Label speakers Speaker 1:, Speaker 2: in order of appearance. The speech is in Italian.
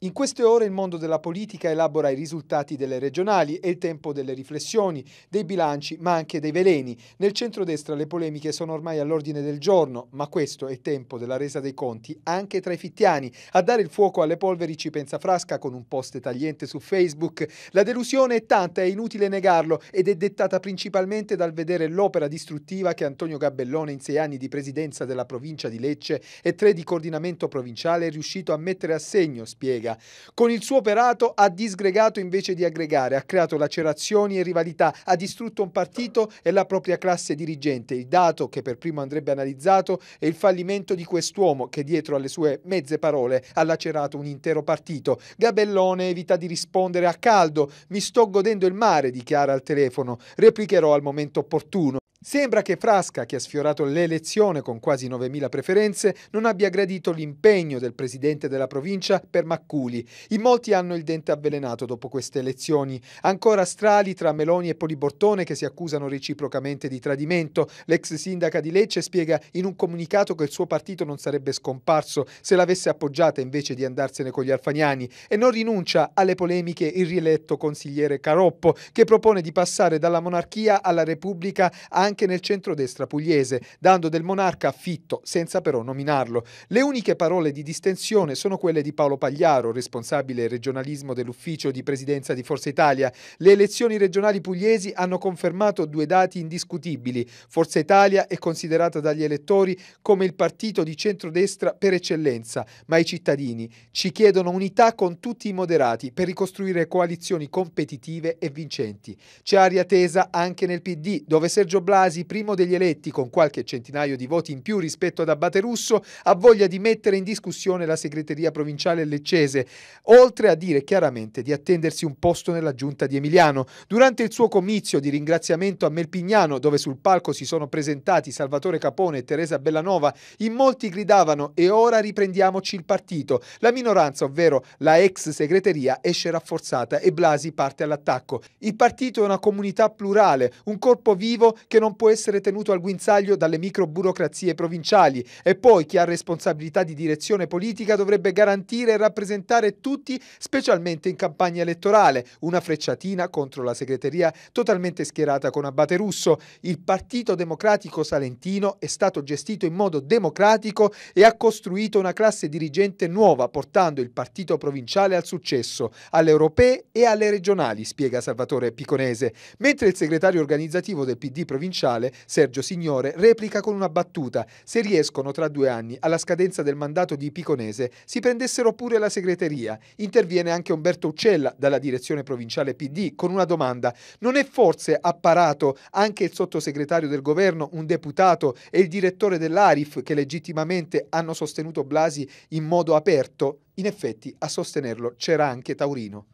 Speaker 1: In queste ore il mondo della politica elabora i risultati delle regionali e il tempo delle riflessioni, dei bilanci, ma anche dei veleni. Nel centrodestra le polemiche sono ormai all'ordine del giorno, ma questo è il tempo della resa dei conti anche tra i fittiani. A dare il fuoco alle polveri ci pensa Frasca con un post tagliente su Facebook. La delusione è tanta, è inutile negarlo, ed è dettata principalmente dal vedere l'opera distruttiva che Antonio Gabellone in sei anni di presidenza della provincia di Lecce e tre di coordinamento provinciale è riuscito a mettere a segno, spiega Lega. Con il suo operato ha disgregato invece di aggregare, ha creato lacerazioni e rivalità, ha distrutto un partito e la propria classe dirigente. Il dato che per primo andrebbe analizzato è il fallimento di quest'uomo che dietro alle sue mezze parole ha lacerato un intero partito. Gabellone evita di rispondere a caldo, mi sto godendo il mare, dichiara al telefono, replicherò al momento opportuno. Sembra che Frasca, che ha sfiorato l'elezione con quasi 9.000 preferenze, non abbia gradito l'impegno del presidente della provincia per Macculi. In molti hanno il dente avvelenato dopo queste elezioni. Ancora strali tra Meloni e Polibortone che si accusano reciprocamente di tradimento. L'ex sindaca di Lecce spiega in un comunicato che il suo partito non sarebbe scomparso se l'avesse appoggiata invece di andarsene con gli alfaniani e non rinuncia alle polemiche il rieletto consigliere Caroppo che propone di passare dalla monarchia alla repubblica anche anche nel centrodestra pugliese, dando del monarca affitto, senza però nominarlo. Le uniche parole di distensione sono quelle di Paolo Pagliaro, responsabile regionalismo dell'ufficio di presidenza di Forza Italia. Le elezioni regionali pugliesi hanno confermato due dati indiscutibili. Forza Italia è considerata dagli elettori come il partito di centrodestra per eccellenza, ma i cittadini ci chiedono unità con tutti i moderati per ricostruire coalizioni competitive e vincenti. C'è aria tesa anche nel PD, dove Sergio Blasi Blasi, primo degli eletti con qualche centinaio di voti in più rispetto ad Abate Russo, ha voglia di mettere in discussione la segreteria provinciale leccese, oltre a dire chiaramente di attendersi un posto nella giunta di Emiliano. Durante il suo comizio di ringraziamento a Melpignano, dove sul palco si sono presentati Salvatore Capone e Teresa Bellanova, in molti gridavano e ora riprendiamoci il partito. La minoranza, ovvero la ex segreteria, esce rafforzata e Blasi parte all'attacco. Il partito è una comunità plurale, un corpo vivo che non non può essere tenuto al guinzaglio dalle microburocrazie provinciali e poi chi ha responsabilità di direzione politica dovrebbe garantire e rappresentare tutti, specialmente in campagna elettorale, una frecciatina contro la segreteria totalmente schierata con Abate Russo. Il Partito Democratico Salentino è stato gestito in modo democratico e ha costruito una classe dirigente nuova, portando il partito provinciale al successo, alle europee e alle regionali, spiega Salvatore Piconese, mentre il segretario organizzativo del PD provinciale provinciale, Sergio Signore replica con una battuta. Se riescono tra due anni, alla scadenza del mandato di Piconese, si prendessero pure la segreteria. Interviene anche Umberto Uccella dalla direzione provinciale PD con una domanda. Non è forse apparato anche il sottosegretario del governo, un deputato e il direttore dell'Arif che legittimamente hanno sostenuto Blasi in modo aperto? In effetti a sostenerlo c'era anche Taurino.